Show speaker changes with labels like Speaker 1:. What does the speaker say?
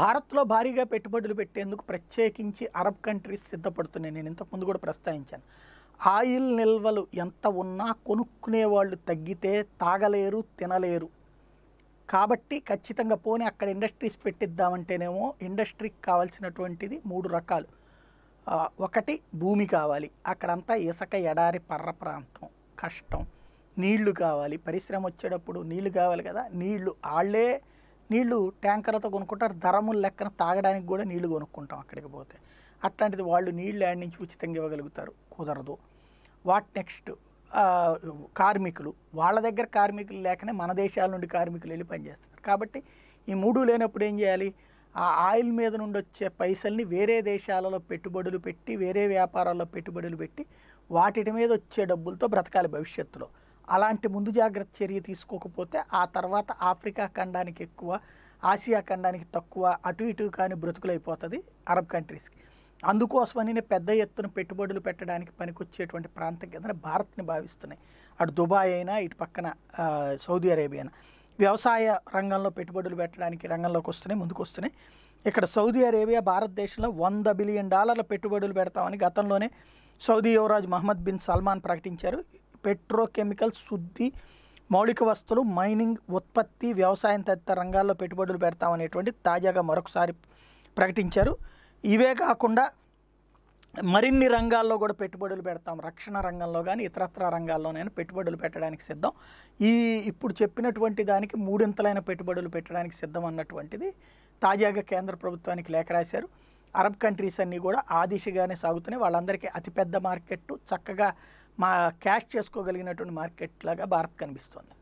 Speaker 1: భారత్లో భారీగా పెట్టుబడులు పెట్టేందుకు ప్రత్యేకించి అరబ్ కంట్రీస్ సిద్ధపడుతున్నాయి నేను ఇంతకుముందు కూడా ప్రస్తావించాను ఆయిల్ నిల్వలు ఎంత ఉన్నా కొనుక్కునే వాళ్ళు తగ్గితే తాగలేరు తినలేరు కాబట్టి ఖచ్చితంగా పోనీ అక్కడ ఇండస్ట్రీస్ పెట్టిద్దామంటేనేమో ఇండస్ట్రీకి కావాల్సినటువంటిది మూడు రకాలు ఒకటి భూమి కావాలి అక్కడంతా ఇసుక ఎడారి పర్ర ప్రాంతం కష్టం నీళ్లు కావాలి పరిశ్రమ వచ్చేటప్పుడు నీళ్లు కావాలి కదా నీళ్లు వాళ్ళే నీళ్లు ట్యాంకర్లతో కొనుక్కుంటారు ధరముల లెక్కన తాగడానికి కూడా నీళ్లు కొనుక్కుంటాం అక్కడికి పోతే అట్లాంటిది వాళ్ళు నీళ్లు యాడ్ నుంచి ఉచితంగా ఇవ్వగలుగుతారు కుదరదు వాట్ నెక్స్ట్ కార్మికులు వాళ్ళ దగ్గర కార్మికులు లేకనే మన దేశాల నుండి కార్మికులు వెళ్ళి పనిచేస్తున్నారు కాబట్టి ఈ మూడు లేనప్పుడు ఏం చేయాలి ఆ ఆయిల్ మీద నుండి వచ్చే పైసల్ని వేరే దేశాలలో పెట్టుబడులు పెట్టి వేరే వ్యాపారాల్లో పెట్టుబడులు పెట్టి వాటి మీద వచ్చే డబ్బులతో బ్రతకాలి భవిష్యత్తులో అలాంటి ముందు జాగ్రత్త చర్య తీసుకోకపోతే ఆ తర్వాత ఆఫ్రికా ఖండానికి ఎక్కువ ఆసియా ఖండానికి తక్కువ అటు ఇటు కానీ బ్రతుకులైపోతుంది అరబ్ కంట్రీస్కి అందుకోసమని పెద్ద ఎత్తున పెట్టుబడులు పెట్టడానికి పనికొచ్చేటువంటి ప్రాంతం కింద భారత్ని భావిస్తున్నాయి అటు దుబాయ్ అయినా ఇటు పక్కన సౌదీ అరేబియా వ్యవసాయ రంగంలో పెట్టుబడులు పెట్టడానికి రంగంలోకి వస్తున్నాయి ముందుకు వస్తున్నాయి ఇక్కడ సౌదీ అరేబియా భారతదేశంలో వంద బిలియన్ డాలర్ల పెట్టుబడులు పెడతామని గతంలోనే సౌదీ యువరాజు మహమ్మద్ బిన్ సల్మాన్ ప్రకటించారు పెట్రోకెమికల్ శుద్ధి మౌలిక వస్తువులు మైనింగ్ ఉత్పత్తి వ్యవసాయం తదితర రంగాల్లో పెట్టుబడులు పెడతామనేటువంటి తాజాగా మరొకసారి ప్రకటించారు ఇవే కాకుండా మరిన్ని రంగాల్లో కూడా పెట్టుబడులు పెడతాం రక్షణ రంగంలో కానీ ఇతరత్ర రంగాల్లోనైనా పెట్టుబడులు పెట్టడానికి సిద్ధం ఈ ఇప్పుడు చెప్పినటువంటి దానికి మూడింతలైన పెట్టుబడులు పెట్టడానికి సిద్ధం అన్నటువంటిది తాజాగా కేంద్ర ప్రభుత్వానికి లేఖ రాశారు అరబ్ కంట్రీస్ అన్నీ కూడా ఆ దిశగానే సాగుతున్నాయి వాళ్ళందరికీ అతిపెద్ద మార్కెట్టు చక్కగా మా క్యాష్ చేసుకోగలిగినటువంటి మార్కెట్ లాగా భారత్ కనిపిస్తుంది